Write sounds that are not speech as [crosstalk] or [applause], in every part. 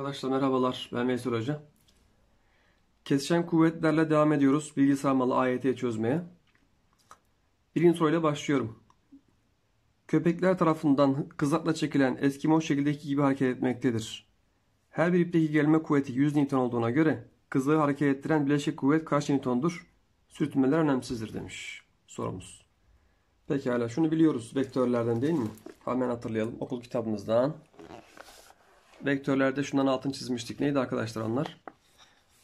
Arkadaşlar merhabalar ben Veysel Hoca. Kesişen kuvvetlerle devam ediyoruz bilgi sarmalı AYT çözmeye. Birinci soruyla başlıyorum. Köpekler tarafından kızakla çekilen Eskimo şekildeki gibi hareket etmektedir. Her bir ipteki gelme kuvveti 100 Newton olduğuna göre kızığı hareket ettiren bileşik kuvvet kaç Newton'dur? Sürtünmeler önemsizdir demiş sorumuz. Pekala şunu biliyoruz vektörlerden değil mi? Hemen hatırlayalım okul kitabımızdan vektörlerde şundan altın çizmiştik. Neydi arkadaşlar onlar?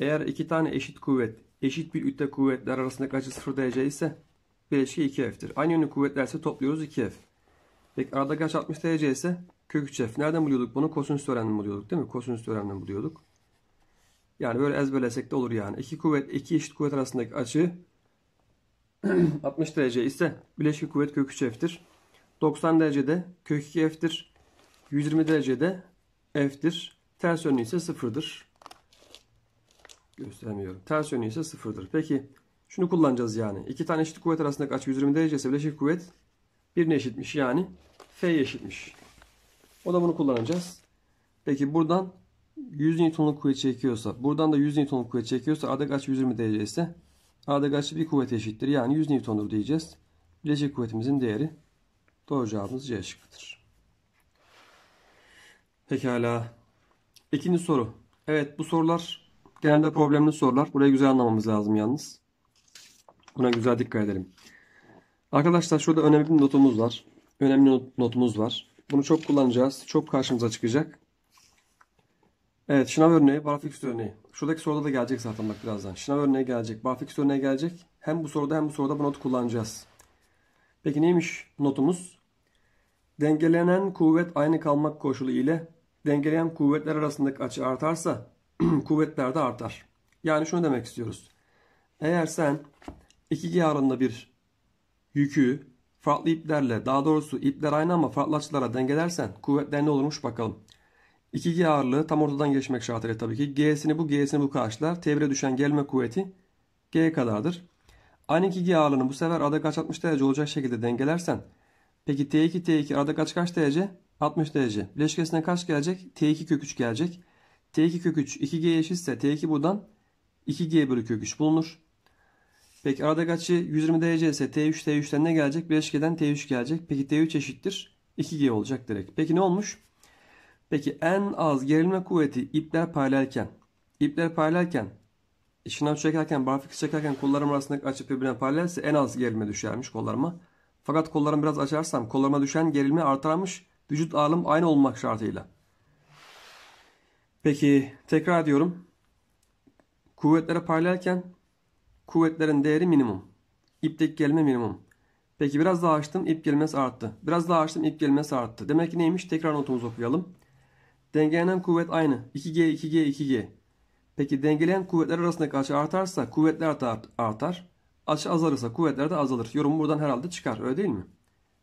Eğer iki tane eşit kuvvet, eşit bir ütle kuvvetler arasındaki açı 0 derece ise bileşki 2F'tir. Aynı yönlü kuvvetlerse topluyoruz 2F. Peki aradaki açı 60 derece ise kök 3F. Nereden buluyorduk bunu? Kosinüs teoremini buluyorduk değil mi? Kosinüs teoremini buluyorduk. Yani böyle ezberlesek de olur yani. İki kuvvet, iki eşit kuvvet arasındaki açı 60 [clears throat] derece ise bileşik kuvvet kök 3F'tir. 90 derecede kök 2F'tir. 120 derecede f'tir. Ters yönü ise sıfırdır. Göstermiyorum. Ters yönü ise sıfırdır. Peki şunu kullanacağız yani. İki tane eşit kuvvet arasındaki açı 120 derece ise bileşik kuvvet birine eşitmiş. Yani f eşitmiş. O da bunu kullanacağız. Peki buradan 100 Newton'luk kuvvet çekiyorsa, buradan da 100 Newton'luk kuvvet çekiyorsa A'daki açı 120 derece ise A'daki açı bir kuvvet eşittir. Yani 100 Newton'dur diyeceğiz. Bileşik kuvvetimizin değeri doğru cevabımız C şıkkıdır. Pekala. İkinci soru. Evet bu sorular genelde problemli sorular. Burayı güzel anlamamız lazım yalnız. Buna güzel dikkat edelim. Arkadaşlar şurada önemli bir notumuz var. Önemli notumuz var. Bunu çok kullanacağız. Çok karşımıza çıkacak. Evet şınav örneği, bar örneği. Şuradaki soruda da gelecek zaten bak birazdan. Şınav örneği gelecek, bar örneği gelecek. Hem bu soruda hem bu soruda bu notu kullanacağız. Peki neymiş notumuz? Dengelenen kuvvet aynı kalmak koşulu ile dengeleyen kuvvetler arasındaki açı artarsa [clears throat] kuvvetler de artar. Yani şunu demek istiyoruz. Eğer sen 2G ağırlığında bir yükü farklı iplerle daha doğrusu ipler aynı ama farklı açılara dengelersen kuvvetler ne olurmuş bakalım. 2G ağırlığı tam ortadan geçmek şartıyla tabii ki. G'sini bu G'sini bu karşılar. t düşen gelme kuvveti G kadardır. Aynı 2G ağırlığını bu sefer aradaki kaç 60 derece olacak şekilde dengelersen peki T2 T2 aradaki kaç kaç derece? 60 derece. Bileşkesine kaç gelecek? T2 kök 3 gelecek. T2 kök 3 2G eşitse T2 buradan 2G bölü kök 3 bulunur. Peki arada kaçı 120 derece ise T3 T3'ten ne gelecek? Bileşkeden T3 gelecek. Peki T3 eşittir 2G olacak direkt. Peki ne olmuş? Peki en az gerilme kuvveti ipler paralelken ipler paralelken e şınav çekerken barfik çekerken kollarım arasındaki açı birbirine paralelse en az gerilme düşermiş kollarıma. Fakat kollarımı biraz açarsam kollarıma düşen gerilme artarmış. Vücut ağırlığım aynı olmak şartıyla. Peki tekrar diyorum, Kuvvetlere paralelken kuvvetlerin değeri minimum. İpteki gelme minimum. Peki biraz daha açtım ip gelmesi arttı. Biraz daha açtım ip gelmesi arttı. Demek ki neymiş? Tekrar notumuzu okuyalım. Dengelenen kuvvet aynı. 2G, 2G, 2G. Peki dengeleyen kuvvetler arasındaki açı artarsa kuvvetler artar. Açı azalırsa kuvvetler de azalır. Yorum buradan herhalde çıkar. Öyle değil mi?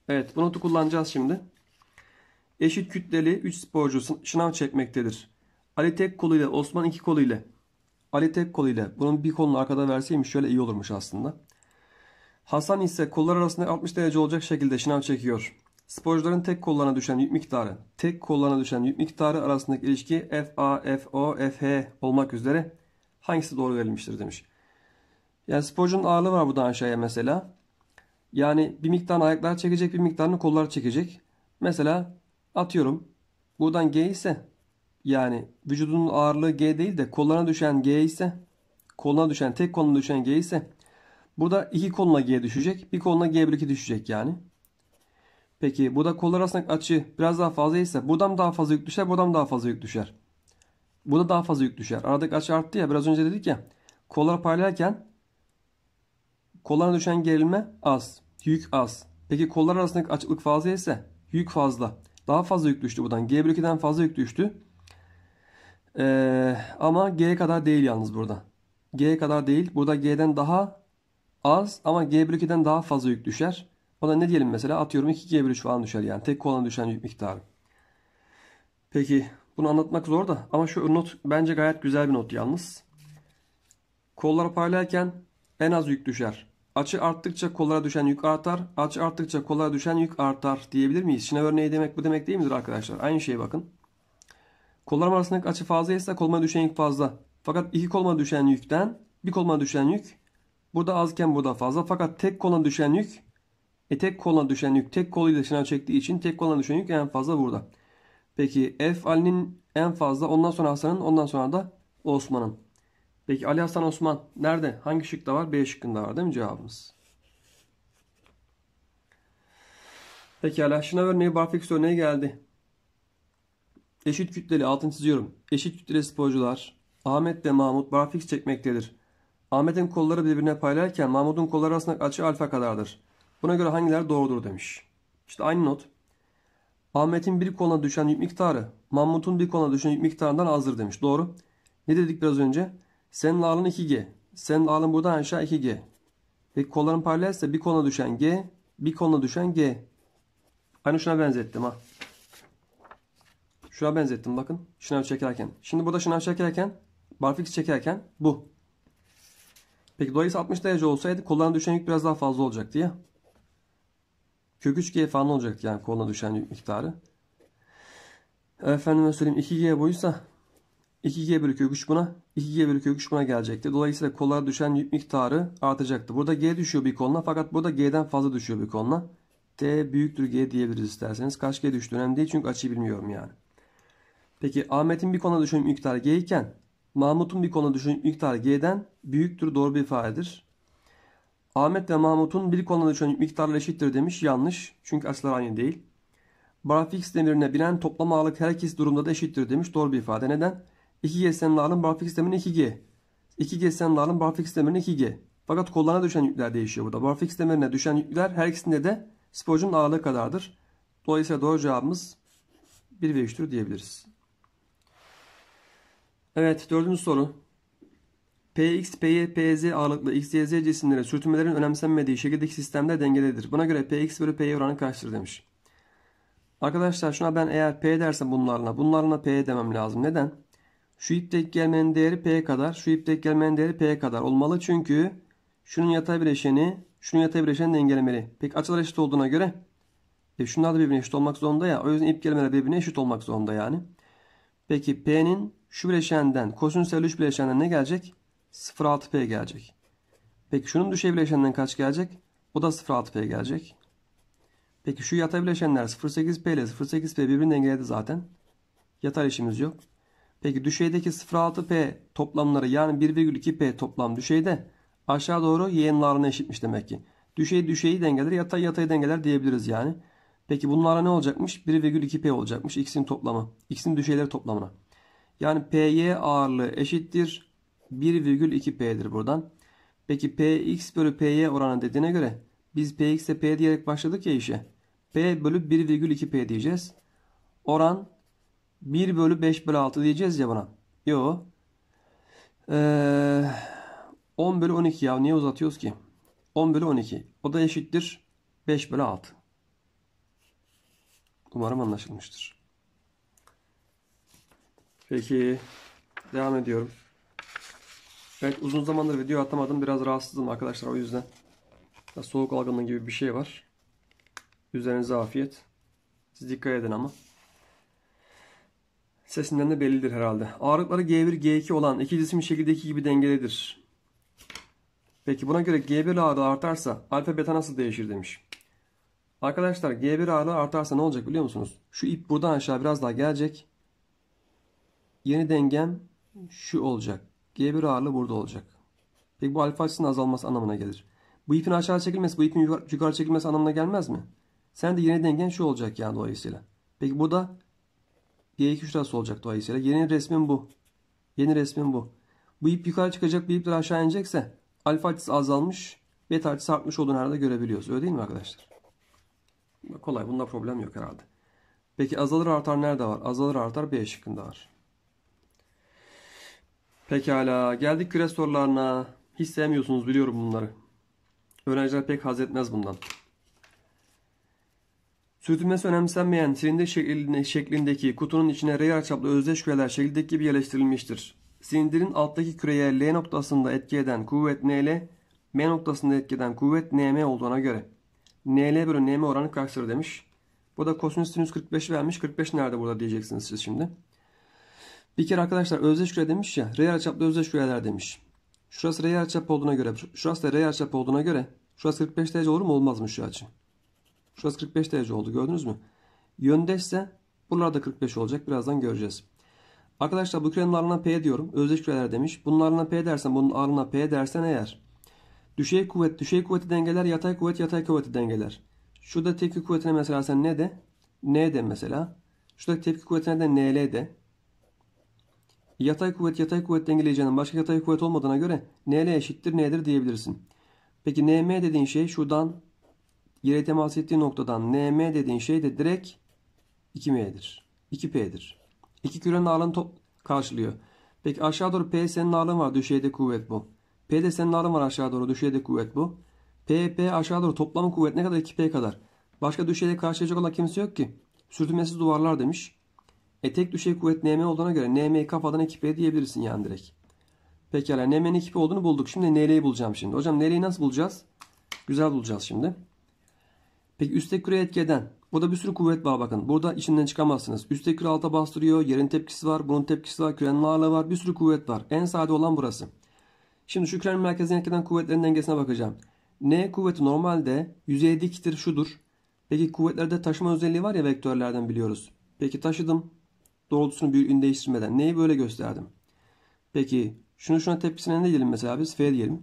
Evet bu notu kullanacağız şimdi eşit kütleli 3 sporcu şınav çekmektedir. Ali tek koluyla Osman iki koluyla. Ali tek koluyla. Bunun bir kolunu arkada verseymiş şöyle iyi olurmuş aslında. Hasan ise kollar arasında 60 derece olacak şekilde şınav çekiyor. Sporcuların tek kollarına düşen yük miktarı, tek kollarına düşen yük miktarı arasındaki ilişki FA, FO, FH olmak üzere hangisi doğru verilmiştir demiş. Yani sporcunun ağırlığı var buradan aşağıya mesela. Yani bir miktar ayaklar çekecek, bir miktarını kollar çekecek. Mesela Atıyorum buradan G ise yani vücudunun ağırlığı G değil de kollarına düşen G ise koluna düşen tek koluna düşen G ise burada iki koluna G düşecek. Bir koluna G bölü 2 düşecek yani. Peki burada kollar arasındaki açı biraz daha fazla ise buradan daha fazla yük düşer buradan daha fazla yük düşer. Burada daha fazla yük düşer. Aradaki açı arttı ya biraz önce dedik ya kollar paralelken kollara düşen gerilme az. Yük az. Peki kollar arasındaki açıklık fazla ise yük fazla. Daha fazla yük düştü buradan. G bölü fazla yük düştü. Ee, ama G kadar değil yalnız burada. G kadar değil. Burada G'den daha az ama G bölü daha fazla yük düşer. Ona ne diyelim mesela? Atıyorum 2G bölü falan düşer yani. Tek kolana düşen yük miktarı. Peki bunu anlatmak zor da ama şu not bence gayet güzel bir not yalnız. Kollar paralelken en az yük düşer. Açı arttıkça kollara düşen yük artar. Açı arttıkça kollara düşen yük artar diyebilir miyiz? Şınav örneği demek bu demek değil midir arkadaşlar? Aynı şeye bakın. Kollarım arasındaki açı fazlaysa koluma düşen yük fazla. Fakat iki koluma düşen yükten bir koluma düşen yük burada azken burada fazla. Fakat tek koluna düşen yük e tek koluna düşen yük tek koluyla şınav çektiği için tek koluna düşen yük en fazla burada. Peki F Ali'nin en fazla ondan sonra Hasan'ın ondan sonra da Osman'ın. Peki Ali Hasan Osman nerede? Hangi şıkta var? B şıkkında var değil mi cevabımız? Pekala şınav örneği barfix örneği geldi. Eşit kütleli altın çiziyorum. Eşit kütleli sporcular Ahmet ve Mahmut barfix çekmektedir. Ahmet'in kolları birbirine paralelken Mahmut'un kolları arasındaki açı alfa kadardır. Buna göre hangileri doğrudur demiş. İşte aynı not. Ahmet'in bir koluna düşen yük miktarı Mahmut'un bir koluna düşen yük miktarından azdır demiş. Doğru. Ne dedik biraz önce? Senin alın 2G. Senin alın buradan aşağı 2G. Peki kolların paralelse bir kola düşen G, bir kola düşen G. Aynı şuna benzettim ha. Şuna benzettim bakın. Şınav çekerken. Şimdi burada şınav çekerken, barfix çekerken bu. Peki dolayısıyla 60 derece olsaydı kollarına düşen yük biraz daha fazla olacaktı ya. Kök 3G falan olacaktı yani koluna düşen yük miktarı. Efendime söyleyeyim 2G boyuysa 2G bölü kök 3 buna 2G bölü kök 3 buna gelecekti. Dolayısıyla kollara düşen yük miktarı artacaktı. Burada G düşüyor bir koluna fakat burada G'den fazla düşüyor bir koluna. T büyüktür G diyebiliriz isterseniz. Kaç G düştü önemli değil çünkü açıyı bilmiyorum yani. Peki Ahmet'in bir koluna düşen miktarı G iken Mahmut'un bir koluna düşen miktarı G'den büyüktür doğru bir ifadedir. Ahmet ve Mahmut'un bir koluna düşen miktarla eşittir demiş. Yanlış. Çünkü açılar aynı değil. Barfix demirine binen toplam ağırlık her durumda da eşittir demiş. Doğru bir ifade. Neden? 2G senin alın barfix sisteminin 2G. 2G senin alın barfix sisteminin 2G. Fakat kollarına düşen yükler değişiyor burada. Barfik demirine düşen yükler her ikisinde de sporcunun ağırlığı kadardır. Dolayısıyla doğru cevabımız 1 ve 3'tür diyebiliriz. Evet dördüncü soru. PX, PY, PZ ağırlıklı x, y, z cisimlere sürtünmelerin önemsenmediği şekildeki sistemler dengelidir. Buna göre PX bölü PY oranı kaçtır demiş. Arkadaşlar şuna ben eğer P dersem bunlarla, bunlarla P demem lazım. Neden? Şu ip denk gelmenin değeri P kadar. Şu ip denk gelmenin değeri P kadar olmalı. Çünkü şunun yatay bileşeni şunun yatay bileşeni dengelemeli. Peki açılar eşit olduğuna göre e şunlar da birbirine eşit olmak zorunda ya. O yüzden ip gelmeler birbirine eşit olmak zorunda yani. Peki P'nin şu bileşenden kosinüs 53 bileşenden ne gelecek? 0,6P gelecek. Peki şunun düşey bileşenden kaç gelecek? O da 0,6P gelecek. Peki şu yatay bileşenler 0,8P ile 0,8P birbirini dengeledi zaten. Yatay işimiz yok. Peki düşeydeki 0,6P toplamları yani 1,2P toplam düşeyde aşağı doğru y'nin ağırlığına eşitmiş demek ki. Düşey düşeyi dengeler yatay yatayı dengeler diyebiliriz yani. Peki bunlara ne olacakmış? 1,2P olacakmış. X'in toplamı. X'in düşeyleri toplamına. Yani PY ağırlığı eşittir. 1,2P'dir buradan. Peki PX bölü PY oranı dediğine göre biz PX'e P diyerek başladık ya işe. P bölü 1,2P diyeceğiz. Oran 1 bölü 5 bölü 6 diyeceğiz ya bana. Yo. Ee, 10 bölü 12 ya. Niye uzatıyoruz ki? 10 bölü 12. O da eşittir 5 bölü 6. Umarım anlaşılmıştır. Peki. Devam ediyorum. Evet uzun zamandır video atamadım. Biraz rahatsızım arkadaşlar o yüzden. Ya soğuk algınlığı gibi bir şey var. Üzerinize afiyet. Siz dikkat edin ama. Sesinden de bellidir herhalde. Ağırlıkları G1, G2 olan iki cisim şekildeki gibi dengelidir. Peki buna göre G1 ağırlığı artarsa alfa beta nasıl değişir demiş. Arkadaşlar G1 ağırlığı artarsa ne olacak biliyor musunuz? Şu ip buradan aşağı biraz daha gelecek. Yeni dengem şu olacak. G1 ağırlığı burada olacak. Peki bu alfa açısının azalması anlamına gelir. Bu ipin aşağı çekilmesi, bu ipin yukarı çekilmesi anlamına gelmez mi? Sen de yeni dengen şu olacak yani dolayısıyla. Peki burada Y2 şurası olacak dolayısıyla. Yeni resmin bu. Yeni resmin bu. Bu ip yukarı çıkacak bir ipler aşağı inecekse alfa açısı azalmış beta açısı artmış olduğunu herhalde görebiliyoruz. Öyle değil mi arkadaşlar? Kolay. Bunda problem yok herhalde. Peki azalır artar nerede var? Azalır artar B eşikinde var. Pekala. Geldik küre sorularına. Hiç sevmiyorsunuz biliyorum bunları. Öğrenciler pek haz etmez bundan. Sürtünmesi önemsenmeyen silindir şeklindeki kutunun içine reyar çaplı özdeş küreler şekildeki gibi yerleştirilmiştir. Silindirin alttaki küreye L noktasında etki eden kuvvet NL, M noktasında etki eden kuvvet NM olduğuna göre NL bölü NM oranı kaçtır demiş. Bu da kosinüs sinüs 45 vermiş. 45 nerede burada diyeceksiniz siz şimdi. Bir kere arkadaşlar özdeş küre demiş ya. Reyar çaplı özdeş küreler demiş. Şurası reyar çap olduğuna göre, şurası da reyar çap olduğuna göre şurası 45 derece olur mu olmaz mı şu açı? Şurası 45 derece oldu gördünüz mü? Yöndeşse buralarda 45 olacak. Birazdan göreceğiz. Arkadaşlar bu kürenin ağırlığına P diyorum. Özdeş küreler demiş. Bunun ağırlığına P dersen bunun ağırlığına P dersen eğer. Düşey kuvvet düşey kuvveti dengeler. Yatay kuvvet yatay kuvveti dengeler. Şurada tepki kuvvetine mesela sen ne de? N de mesela. Şurada tepki kuvvetine de NL de. Yatay kuvvet yatay kuvvet dengeleyeceğinden başka yatay kuvvet olmadığına göre NL eşittir N'dir diyebilirsin. Peki NM dediğin şey şuradan yere temas ettiği noktadan NM dediğin şey de direkt 2M'dir. 2P'dir. İki kürenin ağırlığını top karşılıyor. Peki aşağı doğru P senin ağırlığın var. Düşeyde kuvvet bu. P de senin ağırlığın var aşağı doğru. Düşeyde kuvvet bu. P, P aşağı doğru toplam kuvvet ne kadar? 2P kadar. Başka düşeyde karşılayacak olan kimse yok ki. Sürtünmesiz duvarlar demiş. E tek düşey kuvvet NM olduğuna göre NM'yi kafadan 2P diyebilirsin yani direkt. Pekala NM'nin 2P olduğunu bulduk. Şimdi NL'yi bulacağım şimdi. Hocam NL'yi nasıl bulacağız? Güzel bulacağız şimdi. Peki üstte küre etki eden. Burada bir sürü kuvvet var bakın. Burada içinden çıkamazsınız. Üstte küre alta bastırıyor. Yerin tepkisi var. Bunun tepkisi var. Kürenin ağırlığı var. Bir sürü kuvvet var. En sade olan burası. Şimdi şu kürenin merkezine etki eden kuvvetlerin dengesine bakacağım. N kuvveti normalde yüzeye diktir şudur. Peki kuvvetlerde taşıma özelliği var ya vektörlerden biliyoruz. Peki taşıdım. Doğrultusunu büyüklüğünü değiştirmeden. Neyi böyle gösterdim. Peki şunu şuna tepkisine ne diyelim mesela biz? F diyelim.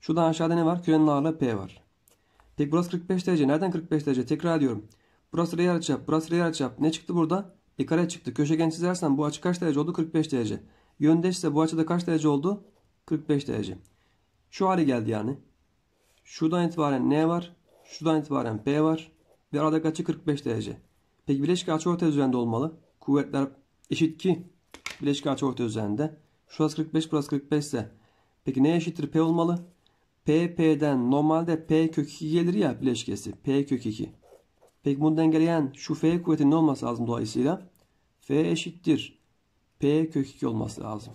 Şuradan aşağıda ne var? Kürenin ağırlığı P var. Peki burası 45 derece. Nereden 45 derece? Tekrar ediyorum. Burası yer açıp, burası yer açıp. Ne çıktı burada? Bir e, kare çıktı. Köşegen çizersen bu açı kaç derece oldu? 45 derece. Yöndeş ise bu açıda kaç derece oldu? 45 derece. Şu hale geldi yani. Şuradan itibaren N var. Şuradan itibaren P var. Ve aradaki açı 45 derece. Peki bileşik açı orta üzerinde olmalı. Kuvvetler eşit ki bileşik açı orta üzerinde. Şurası 45 burası 45 ise. Peki ne eşittir P olmalı? PP'den normalde P kök 2 gelir ya bileşkesi. P kök 2. Peki bunu dengeleyen şu F kuvveti ne olması lazım dolayısıyla? F eşittir. P kök 2 olması lazım.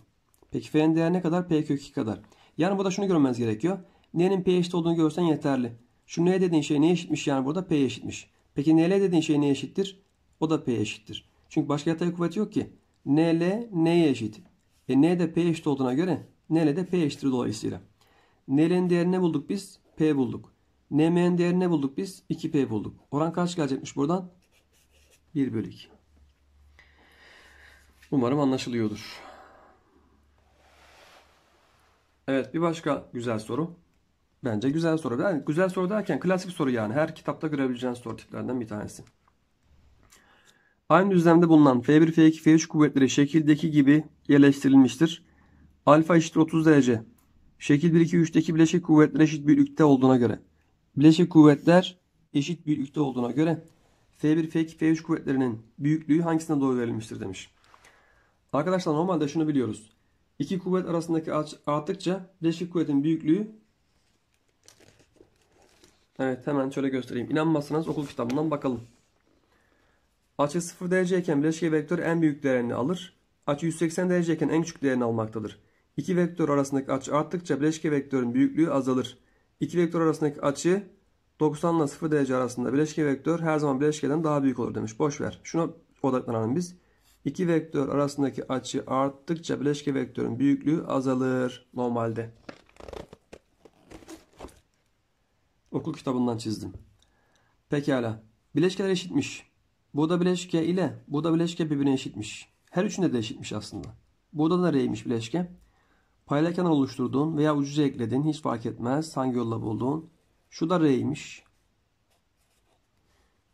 Peki F'nin değeri ne kadar? P kök 2 kadar. Yani burada şunu görmeniz gerekiyor. N'nin P eşit olduğunu görsen yeterli. Şu N dediğin şey ne eşitmiş yani burada? P eşitmiş. Peki NL dediğin şey ne eşittir? O da P eşittir. Çünkü başka yatay kuvvet yok ki. NL N'ye eşit. E N de P eşit olduğuna göre NL de P eşittir dolayısıyla. N'lerin değerini ne bulduk biz? P bulduk. NM'nin değerini ne bulduk biz? 2P bulduk. Oran kaç gelecekmiş buradan? 1 bölü 2. Umarım anlaşılıyordur. Evet bir başka güzel soru. Bence güzel soru. Yani güzel soru derken klasik soru yani. Her kitapta görebileceğiniz soru tiplerinden bir tanesi. Aynı düzlemde bulunan F1, F2, F3 kuvvetleri şekildeki gibi yerleştirilmiştir. Alfa eşittir 30 derece. Şekil 1, 2, 3'teki bileşik kuvvetler eşit büyüklükte olduğuna göre. Bileşik kuvvetler eşit büyüklükte olduğuna göre F1, F2, F3 kuvvetlerinin büyüklüğü hangisine doğru verilmiştir demiş. Arkadaşlar normalde şunu biliyoruz. İki kuvvet arasındaki arttıkça bileşik kuvvetin büyüklüğü Evet hemen şöyle göstereyim. İnanmazsanız okul kitabından bakalım. Açı 0 dereceyken bileşik vektör en büyük değerini alır. Açı 180 dereceyken en küçük değerini almaktadır. İki vektör arasındaki açı arttıkça bileşke vektörün büyüklüğü azalır. İki vektör arasındaki açı 90 ile 0 derece arasında bileşke vektör her zaman bileşkeden daha büyük olur demiş. Boş ver. Şuna odaklanalım biz. İki vektör arasındaki açı arttıkça bileşke vektörün büyüklüğü azalır normalde. Okul kitabından çizdim. Pekala. Bileşkeler eşitmiş. Bu da bileşke ile bu da bileşke birbirine eşitmiş. Her üçünde de eşitmiş aslında. Bu da nereymiş bileşke. Paylarken oluşturdun veya ucuza ekledin. Hiç fark etmez. Hangi yolla buldun? Şu da R'ymiş.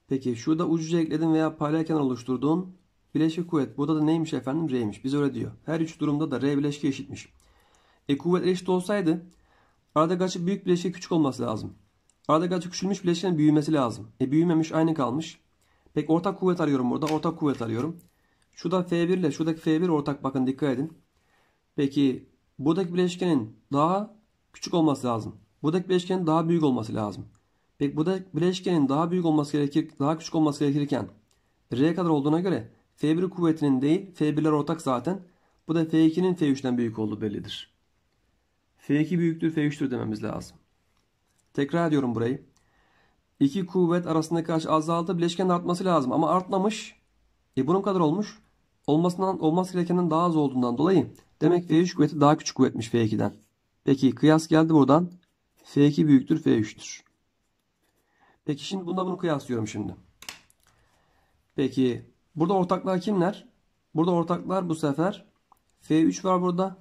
Peki şurada ucuza ekledin veya paylarken oluşturdun. Bileşik kuvvet. Burada da neymiş efendim? R'ymiş. Biz öyle diyor. Her üç durumda da R bileşki eşitmiş. E kuvvet eşit olsaydı arada açı büyük bileşiğe küçük olması lazım. Arada açı küçülmüş bileşiğin büyümesi lazım. E büyümemiş aynı kalmış. Pek ortak kuvvet arıyorum burada. Ortak kuvvet arıyorum. Şurada F1 ile şuradaki F1 ortak bakın dikkat edin. Peki buradaki bileşkenin daha küçük olması lazım. Buradaki bileşkenin daha büyük olması lazım. Peki burada bileşkenin daha büyük olması gerekir, daha küçük olması gerekirken R kadar olduğuna göre F1 kuvvetinin değil F1'ler ortak zaten. Bu da F2'nin F3'ten büyük olduğu bellidir. F2 büyüktür F3'tür dememiz lazım. Tekrar ediyorum burayı. İki kuvvet arasındaki açı azaldı. bileşken artması lazım ama artmamış. E bunun kadar olmuş. Olmasından, olması gerekenden daha az olduğundan dolayı Demek F3 kuvveti daha küçük kuvvetmiş F2'den. Peki kıyas geldi buradan. F2 büyüktür F3'tür. Peki şimdi bunda bunu kıyaslıyorum şimdi. Peki burada ortaklar kimler? Burada ortaklar bu sefer F3 var burada.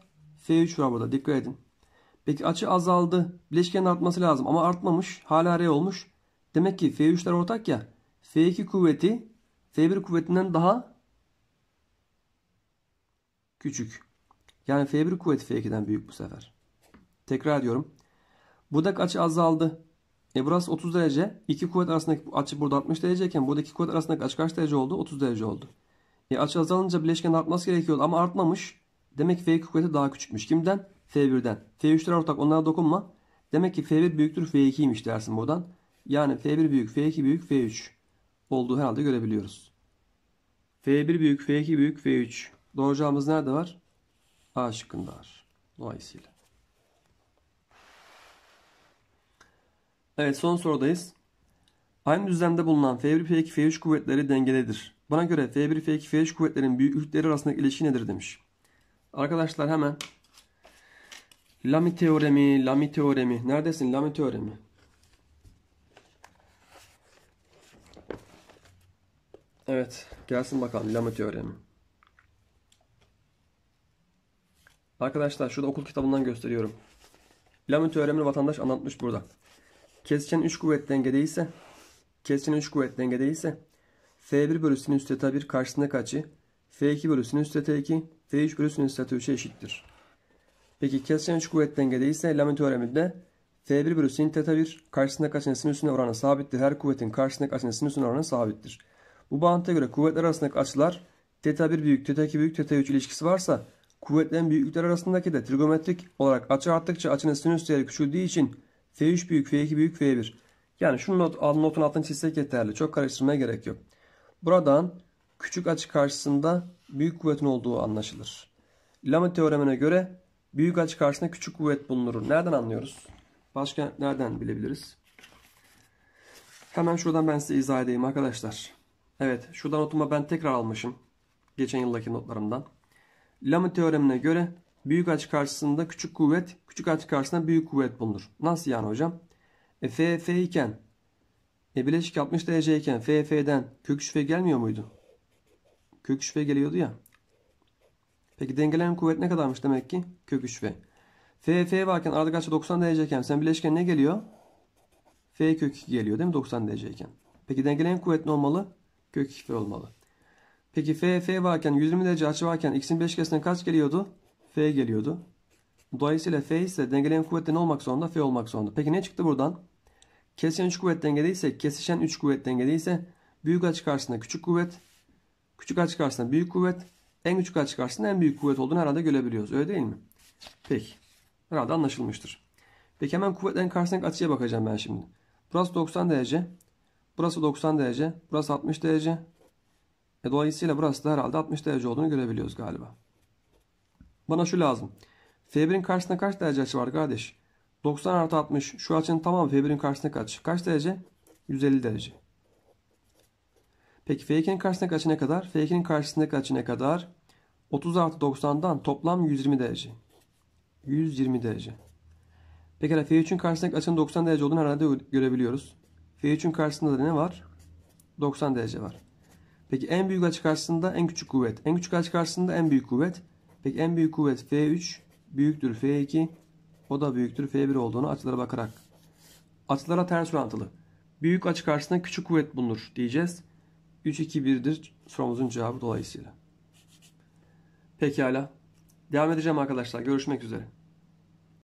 F3 var burada. Dikkat edin. Peki açı azaldı. Bileşkenin artması lazım ama artmamış. Hala R olmuş. Demek ki F3'ler ortak ya. F2 kuvveti F1 kuvvetinden daha küçük. Yani F1 kuvveti F2'den büyük bu sefer. Tekrar ediyorum. Buradaki açı azaldı. E burası 30 derece. İki kuvvet arasındaki açı burada 60 dereceyken buradaki kuvvet arasındaki açı kaç derece oldu? 30 derece oldu. E açı azalınca bileşken artması gerekiyordu ama artmamış. Demek ki F2 kuvveti daha küçükmüş. Kimden? F1'den. F3'ler ortak onlara dokunma. Demek ki F1 büyüktür F2'ymiş dersin buradan. Yani F1 büyük, F2 büyük, F3 olduğu herhalde görebiliyoruz. F1 büyük, F2 büyük, F3. Doğru cevabımız nerede var? A şıkkında var. Dolayısıyla. Evet son sorudayız. Aynı düzlemde bulunan F1, F2, F3 kuvvetleri dengelidir. Bana göre F1, F2, F3 kuvvetlerin büyüklükleri arasındaki ilişki nedir demiş. Arkadaşlar hemen Lami teoremi, Lami teoremi. Neredesin Lami teoremi? Evet, gelsin bakalım Lami teoremi. Arkadaşlar şurada okul kitabından gösteriyorum. Lamü teoremini vatandaş anlatmış burada. Kesişen 3 kuvvet dengede ise kesişen 3 kuvvet dengede ise F1 bölü sinüs teta 1 karşısında kaçı? F2 bölü sinüs teta 2 F3 bölü sinüs teta 3'e eşittir. Peki kesişen 3 kuvvet dengede ise Lamü teoreminde F1 bölü sinüs teta 1 karşısında kaçın sinüsüne oranı sabittir. Her kuvvetin karşısındaki açının sinüsüne oranı sabittir. Bu bağıntıya göre kuvvetler arasındaki açılar teta 1 büyük teta 2 büyük teta 3 ilişkisi varsa Kuvvetlerin büyüklükleri arasındaki de trigonometrik olarak açı arttıkça açının sinüs değeri küçüldüğü için F3 büyük, F2 büyük, F1. Yani şunu not, notun altını çizsek yeterli. Çok karıştırmaya gerek yok. Buradan küçük açı karşısında büyük kuvvetin olduğu anlaşılır. Lamy teoremine göre büyük açı karşısında küçük kuvvet bulunur. Nereden anlıyoruz? Başka nereden bilebiliriz? Hemen şuradan ben size izah edeyim arkadaşlar. Evet şuradan notuma ben tekrar almışım. Geçen yıldaki notlarımdan. Lamy teoremine göre büyük açı karşısında küçük kuvvet, küçük açı karşısında büyük kuvvet bulunur. Nasıl yani hocam? E, F, F iken, e, bileşik 60 derece iken F, F'den kök üç f gelmiyor muydu? Kök üç f geliyordu ya. Peki dengelen kuvvet ne kadarmış demek ki? Kök üç f F, F varken aradaki açı 90 derece iken, sen bileşken ne geliyor? F kök 2 geliyor değil mi 90 derece iken? Peki dengelen kuvvet ne olmalı? Kök 2F olmalı. Peki f f varken 120 derece açı varken x'in 5 karesinden kaç geliyordu? f geliyordu. Dolayısıyla f ise dengeleyen kuvvetten olmak zorunda f olmak zorunda. Peki ne çıktı buradan? Kesişen 3 kuvvet dengedeyse, kesişen 3 kuvvet dengedeyse büyük açı karşısında küçük kuvvet, küçük açı karşısında büyük kuvvet, en küçük açı karşısında en büyük kuvvet olduğunu herhalde görebiliyoruz. Öyle değil mi? Peki. Herhalde anlaşılmıştır. Peki hemen kuvvetlerin karşısındaki açıya bakacağım ben şimdi. Burası 90 derece. Burası 90 derece. Burası 60 derece. E, dolayısıyla burası da herhalde 60 derece olduğunu görebiliyoruz galiba. Bana şu lazım. F1'in karşısında kaç derece açı var kardeş? 90 artı 60. Şu açının tamamı F1'in karşısında kaç? Kaç derece? 150 derece. Peki F2'nin karşısındaki açı ne kadar? F2'nin karşısındaki açı ne kadar? 30 artı 90'dan toplam 120 derece. 120 derece. Pekala F3'ün karşısındaki açının 90 derece olduğunu herhalde görebiliyoruz. F3'ün karşısında da ne var? 90 derece var. Peki en büyük açı karşısında en küçük kuvvet. En küçük açı karşısında en büyük kuvvet. Peki en büyük kuvvet F3 büyüktür F2. O da büyüktür F1 olduğunu açılara bakarak. Açılara ters orantılı. Büyük açı karşısında küçük kuvvet bulunur diyeceğiz. 3, 2, 1'dir sorumuzun cevabı dolayısıyla. Pekala. Devam edeceğim arkadaşlar. Görüşmek üzere.